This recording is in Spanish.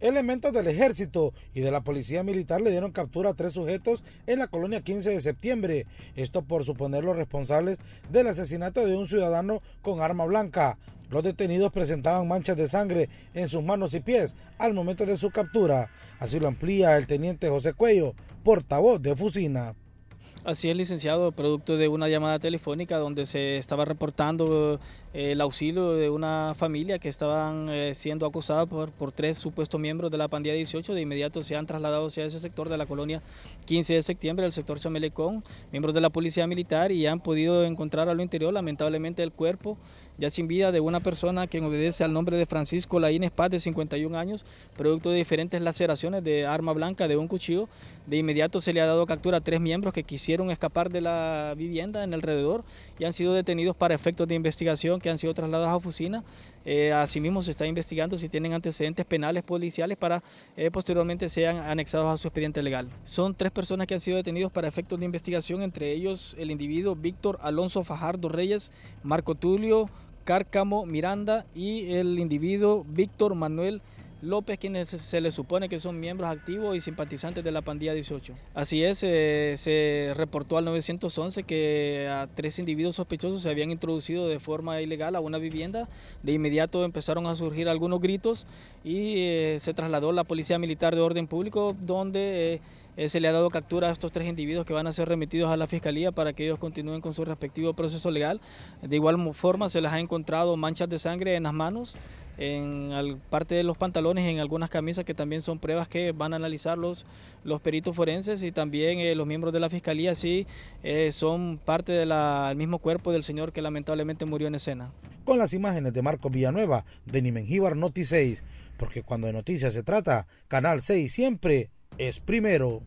Elementos del ejército y de la policía militar le dieron captura a tres sujetos en la colonia 15 de septiembre, esto por suponer los responsables del asesinato de un ciudadano con arma blanca. Los detenidos presentaban manchas de sangre en sus manos y pies al momento de su captura. Así lo amplía el teniente José Cuello, portavoz de Fusina. Así es, licenciado, producto de una llamada telefónica donde se estaba reportando eh, el auxilio de una familia que estaban eh, siendo acusadas por, por tres supuestos miembros de la pandilla 18. De inmediato se han trasladado hacia ese sector de la colonia 15 de septiembre, el sector Chamelecón, miembros de la policía militar y han podido encontrar a lo interior, lamentablemente, el cuerpo ya sin vida de una persona que obedece al nombre de Francisco Laínez Paz, de 51 años, producto de diferentes laceraciones de arma blanca, de un cuchillo. De inmediato se le ha dado captura a tres miembros que quisieron. Hicieron escapar de la vivienda en el alrededor y han sido detenidos para efectos de investigación que han sido trasladados a oficina. Eh, asimismo, se está investigando si tienen antecedentes penales policiales para eh, posteriormente sean anexados a su expediente legal. Son tres personas que han sido detenidos para efectos de investigación, entre ellos el individuo Víctor Alonso Fajardo Reyes, Marco Tulio Cárcamo Miranda y el individuo Víctor Manuel López, quienes se les supone que son miembros activos y simpatizantes de la pandilla 18. Así es, se reportó al 911 que a tres individuos sospechosos se habían introducido de forma ilegal a una vivienda. De inmediato empezaron a surgir algunos gritos y eh, se trasladó la Policía Militar de Orden Público, donde... Eh, se le ha dado captura a estos tres individuos que van a ser remitidos a la fiscalía para que ellos continúen con su respectivo proceso legal. De igual forma, se les ha encontrado manchas de sangre en las manos en parte de los pantalones, en algunas camisas que también son pruebas que van a analizar los, peritos forenses y también eh, los miembros de la fiscalía, sí, eh, son parte del mismo cuerpo del señor que lamentablemente murió en escena. Con las imágenes de Marco Villanueva, de Nimenjíbar, Noti 6, porque cuando de noticias se trata, Canal 6 siempre es primero.